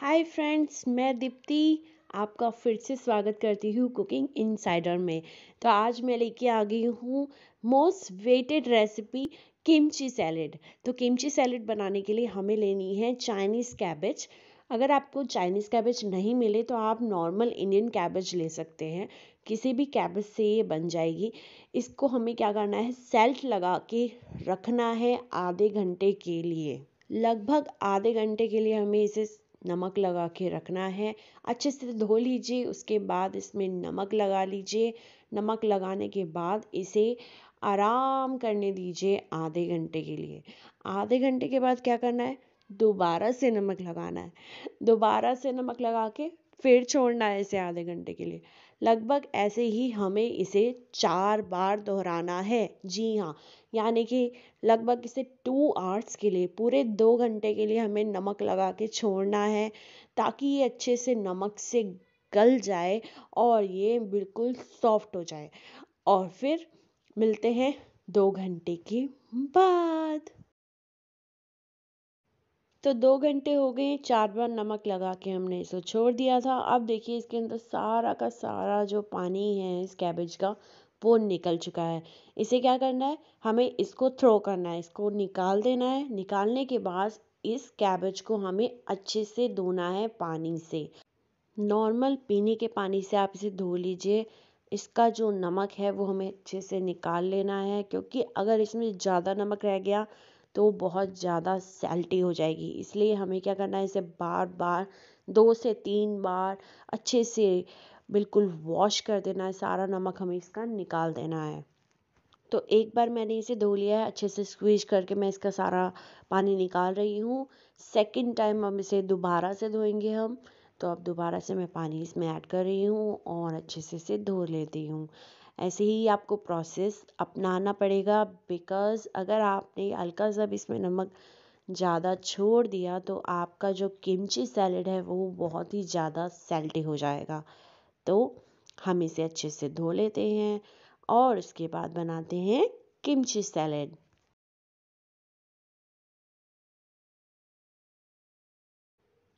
hi friends मैं दीप्ति आपका फिर से स्वागत करती हूँ कुकिंग इनसाइडर में तो आज मैं लेके आ गई हूँ most waited recipe kimchi salad तो किमची सैलेड बनाने के लिए हमें लेनी है चाइनीज़ कैबेज अगर आपको चाइनीज़ कैबेज नहीं मिले तो आप नॉर्मल इंडियन कैबेज ले सकते हैं किसी भी कैबेज से ये बन जाएगी इसको हमें क्या करना है सेल्ट लगा के रखना है आधे घंटे के लिए लगभग आधे घंटे के लिए हमें इसे नमक लगा के रखना है अच्छे से धो लीजिए उसके बाद इसमें नमक लगा लीजिए नमक लगाने के बाद इसे आराम करने दीजिए आधे घंटे के लिए आधे घंटे के बाद क्या करना है दोबारा से नमक लगाना है दोबारा से नमक लगा के फिर छोड़ना है इसे आधे घंटे के लिए लगभग ऐसे ही हमें इसे चार बार दोहराना है जी हाँ यानी कि लगभग इसे टू आवर्स के लिए पूरे दो घंटे के लिए हमें नमक लगा के छोड़ना है ताकि ये अच्छे से नमक से गल जाए और ये बिल्कुल सॉफ्ट हो जाए और फिर मिलते हैं दो घंटे के बाद तो दो घंटे हो गए चार बार नमक लगा के हमने इसे छोड़ दिया था अब देखिए इसके अंदर सारा का सारा जो पानी है इस कैबेज का वो निकल चुका है इसे क्या करना है हमें इसको थ्रो करना है इसको निकाल देना है निकालने के बाद इस कैबेज को हमें अच्छे से धोना है पानी से नॉर्मल पीने के पानी से आप इसे धो लीजिए इसका जो नमक है वो हमें अच्छे से निकाल लेना है क्योंकि अगर इसमें ज़्यादा नमक रह गया तो बहुत ज़्यादा सैल्टी हो जाएगी इसलिए हमें क्या करना है इसे बार बार दो से तीन बार अच्छे से बिल्कुल वॉश कर देना है सारा नमक हमें इसका निकाल देना है तो एक बार मैंने इसे धो लिया है अच्छे से स्क्वीज करके मैं इसका सारा पानी निकाल रही हूँ सेकेंड टाइम हम इसे दोबारा से धोएंगे हम तो अब दोबारा से मैं पानी इसमें ऐड कर रही हूँ और अच्छे से इसे धो लेती हूँ ऐसे ही आपको प्रोसेस अपनाना पड़ेगा बिकॉज़ अगर आपने हल्का सा भी इसमें नमक ज़्यादा छोड़ दिया तो आपका जो किमची सैलेड है वो बहुत ही ज़्यादा सैल्टी हो जाएगा तो हम इसे अच्छे से धो लेते हैं और उसके बाद बनाते हैं किमची सैलेड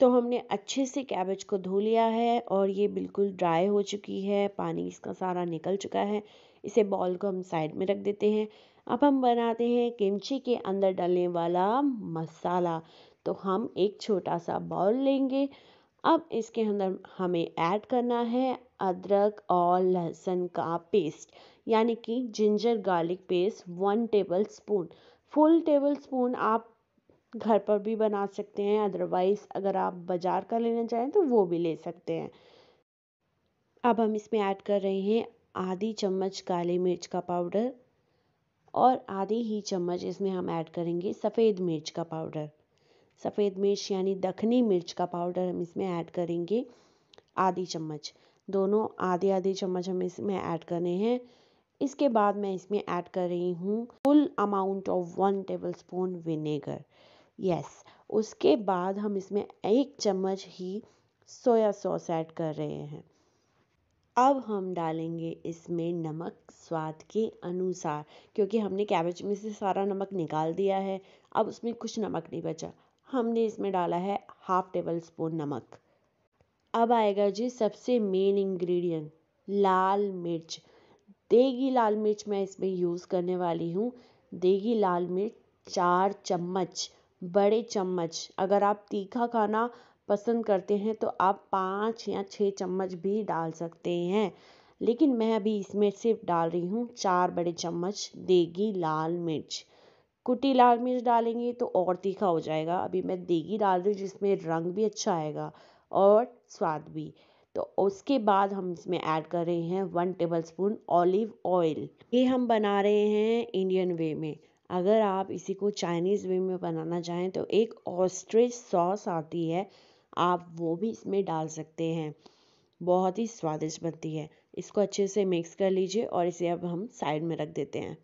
तो हमने अच्छे से कैबेज को धो लिया है और ये बिल्कुल ड्राई हो चुकी है पानी इसका सारा निकल चुका है इसे बॉल को हम साइड में रख देते हैं अब हम बनाते हैं किमची के अंदर डालने वाला मसाला तो हम एक छोटा सा बॉल लेंगे अब इसके अंदर हमें ऐड करना है अदरक और लहसुन का पेस्ट यानी कि ginger garlic paste one table spoon full table spoon आप घर पर भी बना सकते हैं अदरवाइज़ अगर आप बाज़ार का लेना चाहें तो वो भी ले सकते हैं अब हम इसमें ऐड कर रहे हैं आधी चम्मच काली मिर्च का पाउडर और आधी ही चम्मच इसमें हम ऐड करेंगे सफ़ेद मिर्च का पाउडर सफ़ेद मिर्च यानी दखनी मिर्च का पाउडर हम इसमें ऐड करेंगे आधी चम्मच दोनों आधे आधे चम्मच हम इसमें ऐड करने हैं इसके बाद मैं इसमें ऐड कर रही हूँ full amount of one table spoon vinegar yes उसके बाद हम इसमें एक चम्मच ही सोया सॉस ऐड कर रहे हैं अब हम डालेंगे इसमें नमक स्वाद के अनुसार क्योंकि हमने कैबेज में से सारा नमक निकाल दिया है अब उसमें कुछ नमक नहीं बचा हमने इसमें डाला है हाफ टेबल स्पून नमक अब आएगा जी सबसे मेन इंग्रेडिएंट लाल मिर्च देगी लाल मिर्च मैं इसमें यूज़ करने वाली हूँ देगी लाल मिर्च चार चम्मच बड़े चम्मच अगर आप तीखा खाना पसंद करते हैं तो आप पाँच या छः चम्मच भी डाल सकते हैं लेकिन मैं अभी इसमें सिर्फ डाल रही हूँ चार बड़े चम्मच देगी लाल मिर्च कुटी लाल मिर्च डालेंगे तो और तीखा हो जाएगा अभी मैं देगी डाल रही हूँ जिसमें रंग भी अच्छा आएगा और स्वाद भी तो उसके बाद हम इसमें ऐड कर रहे हैं one table spoon olive oil ये हम बना रहे हैं इंडियन वे में अगर आप इसी को चाइनीज़ वे में बनाना चाहें तो एक ऑस्ट्रिच सॉस आती है आप वो भी इसमें डाल सकते हैं बहुत ही स्वादिष्ट बनती है इसको अच्छे से मिक्स कर लीजिए और इसे अब हम साइड में रख देते हैं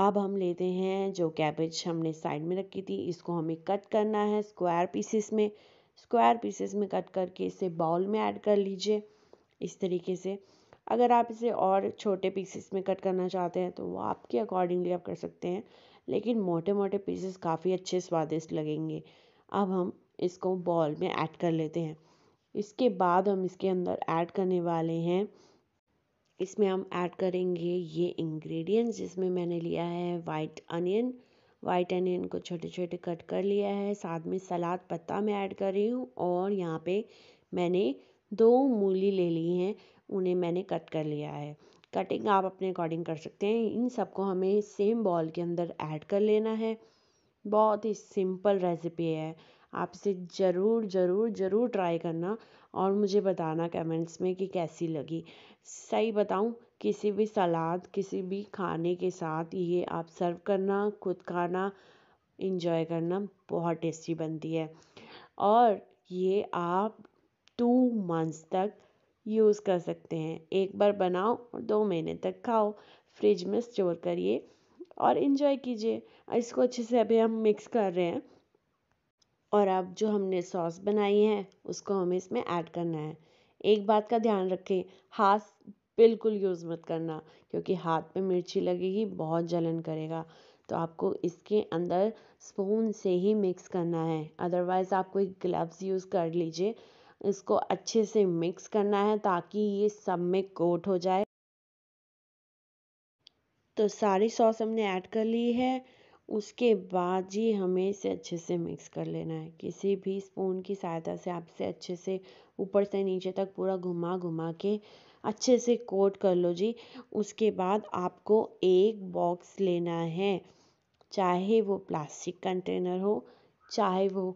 अब हम लेते हैं जो कैबेज हमने साइड में रखी थी इसको हमें कट करना है स्क्वायर पीसेस में स्क्वायर पीसेस में कट करके इसे बाउल में ऐड कर लीजिए इस तरीके से अगर आप इसे और छोटे पीसेस में कट करना चाहते हैं तो वो आपके अकॉर्डिंगली आप कर सकते हैं लेकिन मोटे मोटे पीसेस काफ़ी अच्छे स्वादिष्ट लगेंगे अब हम इसको बॉल में ऐड कर लेते हैं इसके बाद हम इसके अंदर ऐड करने वाले हैं इसमें हम ऐड करेंगे ये इंग्रेडिएंट्स जिसमें मैंने लिया है वाइट अनियन वाइट अनियन को छोटे छोटे कट कर लिया है साथ में सलाद पत्ता मैं ऐड कर रही हूँ और यहाँ पे मैंने दो मूली ले ली हैं उन्हें मैंने कट कर लिया है कटिंग आप अपने अकॉर्डिंग कर सकते हैं इन सबको हमें सेम बॉल के अंदर ऐड कर लेना है बहुत ही सिंपल रेसिपी है आप इसे ज़रूर ज़रूर ज़रूर ट्राई करना और मुझे बताना कमेंट्स में कि कैसी लगी सही बताऊं किसी भी सलाद किसी भी खाने के साथ ये आप सर्व करना खुद खाना इंजॉय करना बहुत टेस्टी बनती है और ये आप टू मंथ्स तक यूज़ कर सकते हैं एक बार बनाओ और दो महीने तक खाओ फ्रिज में स्टोर करिए और इन्जॉय कीजिए इसको अच्छे से अभी हम मिक्स कर रहे हैं और अब जो हमने सॉस बनाई है उसको हमें इसमें ऐड करना है एक बात का ध्यान रखें हाथ बिल्कुल यूज़ मत करना क्योंकि हाथ पे मिर्ची लगेगी बहुत जलन करेगा तो आपको इसके अंदर स्पून से ही मिक्स करना है अदरवाइज़ आप कोई ग्लव्स यूज़ कर लीजिए इसको अच्छे से मिक्स करना है ताकि ये सब में कोट हो जाए तो सारी सॉस हमने ऐड कर ली है उसके बाद जी हमें इसे अच्छे से मिक्स कर लेना है किसी भी स्पून की सहायता से आप इसे अच्छे से ऊपर से नीचे तक पूरा घुमा घुमा के अच्छे से कोट कर लो जी उसके बाद आपको एक बॉक्स लेना है चाहे वो प्लास्टिक कंटेनर हो चाहे वो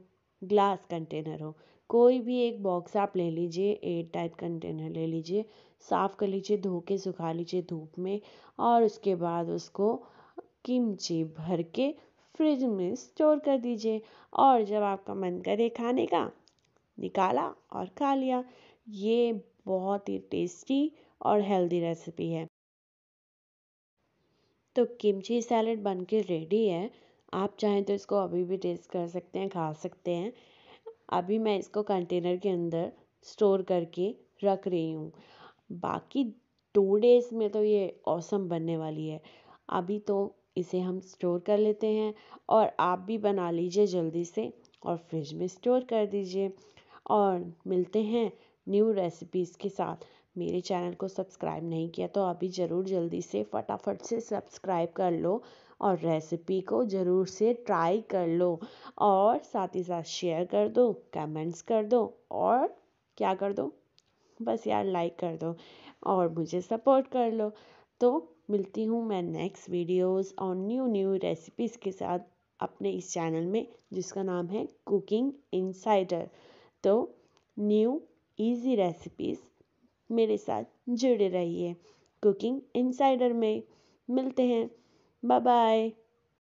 ग्लास कंटेनर हो कोई भी एक बॉक्स आप ले लीजिए एयर टाइट कंटेनर ले लीजिए साफ़ कर लीजिए धो के सुखा लीजिए धूप में और उसके बाद उसको किमची भर के फ्रिज में स्टोर कर दीजिए और जब आपका मन करे खाने का निकाला और खा लिया ये बहुत ही टेस्टी और हेल्दी रेसिपी है तो किमची सैलड बन के रेडी है आप चाहें तो इसको अभी भी टेस्ट कर सकते हैं खा सकते हैं अभी मैं इसको कंटेनर के अंदर स्टोर करके रख रही हूँ बाकी टू डेज़ में तो ये औसम बनने वाली है अभी तो इसे हम स्टोर कर लेते हैं और आप भी बना लीजिए जल्दी से और फ्रिज में स्टोर कर दीजिए और मिलते हैं न्यू रेसिपीज़ के साथ मेरे चैनल को सब्सक्राइब नहीं किया तो अभी ज़रूर जल्दी से फटाफट से सब्सक्राइब कर लो और रेसिपी को ज़रूर से ट्राई कर लो और साथ ही साथ शेयर कर दो कमेंट्स कर दो और क्या कर दो बस यार लाइक कर दो और मुझे सपोर्ट कर लो तो मिलती हूँ मैं नेक्स्ट वीडियोस और न्यू न्यू रेसिपीज़ के साथ अपने इस चैनल में जिसका नाम है कुकिंग इनसाइडर तो न्यू इजी रेसिपीज़ मेरे साथ जुड़े रहिए कुकिंग इनसाइडर में मिलते हैं बाय बाय